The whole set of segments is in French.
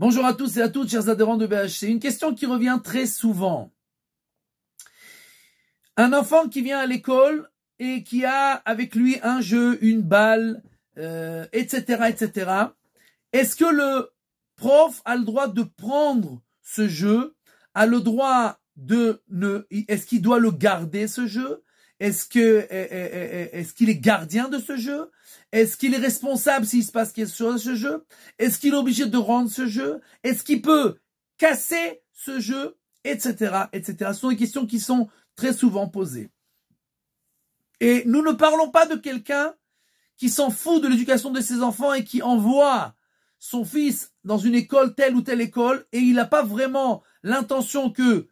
Bonjour à tous et à toutes, chers adhérents de BHC. Une question qui revient très souvent. Un enfant qui vient à l'école et qui a avec lui un jeu, une balle, etc., euh, etc. Est-ce que le prof a le droit de prendre ce jeu, a le droit de ne, est-ce qu'il doit le garder ce jeu est-ce que est-ce qu'il est gardien de ce jeu Est-ce qu'il est responsable s'il se passe quelque chose à ce jeu Est-ce qu'il est obligé de rendre ce jeu Est-ce qu'il peut casser ce jeu Etc. Etc. Ce sont des questions qui sont très souvent posées. Et nous ne parlons pas de quelqu'un qui s'en fout de l'éducation de ses enfants et qui envoie son fils dans une école, telle ou telle école, et il n'a pas vraiment l'intention que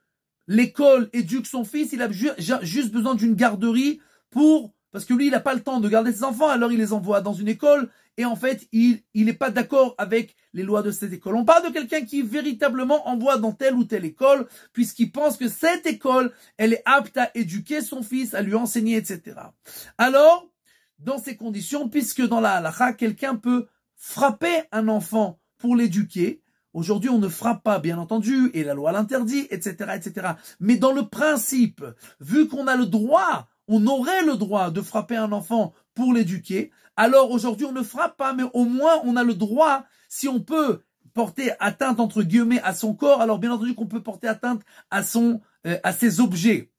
l'école éduque son fils, il a juste besoin d'une garderie pour... Parce que lui, il n'a pas le temps de garder ses enfants, alors il les envoie dans une école, et en fait, il n'est pas d'accord avec les lois de cette école. On parle de quelqu'un qui véritablement envoie dans telle ou telle école, puisqu'il pense que cette école, elle est apte à éduquer son fils, à lui enseigner, etc. Alors, dans ces conditions, puisque dans la halakha, quelqu'un peut frapper un enfant pour l'éduquer, Aujourd'hui, on ne frappe pas, bien entendu, et la loi l'interdit, etc., etc. Mais dans le principe, vu qu'on a le droit, on aurait le droit de frapper un enfant pour l'éduquer, alors aujourd'hui, on ne frappe pas, mais au moins, on a le droit, si on peut porter atteinte, entre guillemets, à son corps, alors bien entendu qu'on peut porter atteinte à son, euh, à ses objets.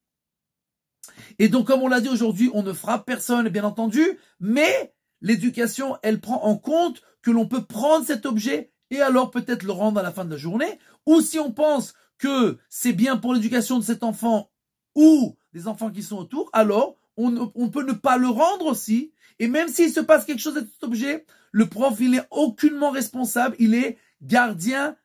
Et donc, comme on l'a dit aujourd'hui, on ne frappe personne, bien entendu, mais l'éducation, elle prend en compte que l'on peut prendre cet objet et alors peut-être le rendre à la fin de la journée. Ou si on pense que c'est bien pour l'éducation de cet enfant ou des enfants qui sont autour, alors on, peut ne pas le rendre aussi. Et même s'il se passe quelque chose à cet objet, le prof, il est aucunement responsable, il est gardien,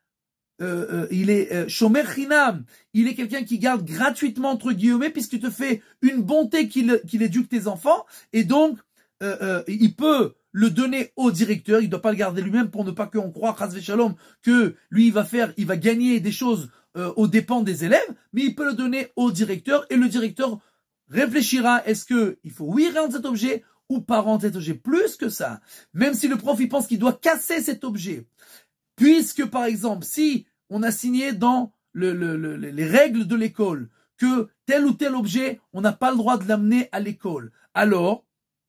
euh, euh, il est euh, chinam, il est quelqu'un qui garde gratuitement, entre guillemets, puisqu'il te fait une bonté qu'il éduque tes enfants, et donc euh, il peut le donner au directeur, il ne doit pas le garder lui-même pour ne pas qu'on croit, Shalom, que lui, il va faire, il va gagner des choses euh, aux dépens des élèves, mais il peut le donner au directeur et le directeur réfléchira, est-ce que il faut oui rendre cet objet ou pas rendre cet objet plus que ça Même si le prof, il pense qu'il doit casser cet objet. Puisque, par exemple, si on a signé dans le, les règles de l'école que tel ou tel objet, on n'a pas le droit de l'amener à l'école, alors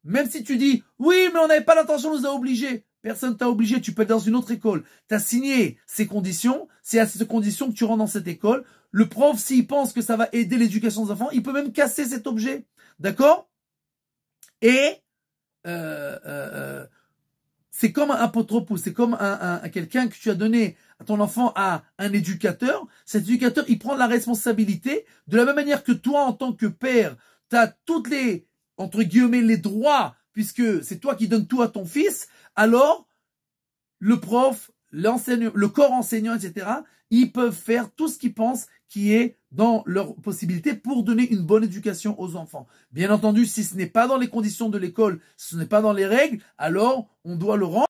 même si tu dis, oui, mais on n'avait pas l'intention, de nous a obligés. Personne ne t'a obligé, tu peux être dans une autre école. Tu as signé ces conditions, c'est à ces conditions que tu rentres dans cette école. Le prof, s'il pense que ça va aider l'éducation des enfants, il peut même casser cet objet. D'accord Et euh, euh, euh, c'est comme un pot-re-pou. c'est comme un quelqu'un que tu as donné à ton enfant à un éducateur. Cet éducateur, il prend la responsabilité de la même manière que toi, en tant que père, tu as toutes les entre guillemets, les droits, puisque c'est toi qui donnes tout à ton fils, alors le prof, le corps enseignant, etc., ils peuvent faire tout ce qu'ils pensent qui est dans leur possibilité pour donner une bonne éducation aux enfants. Bien entendu, si ce n'est pas dans les conditions de l'école, si ce n'est pas dans les règles, alors on doit le rendre.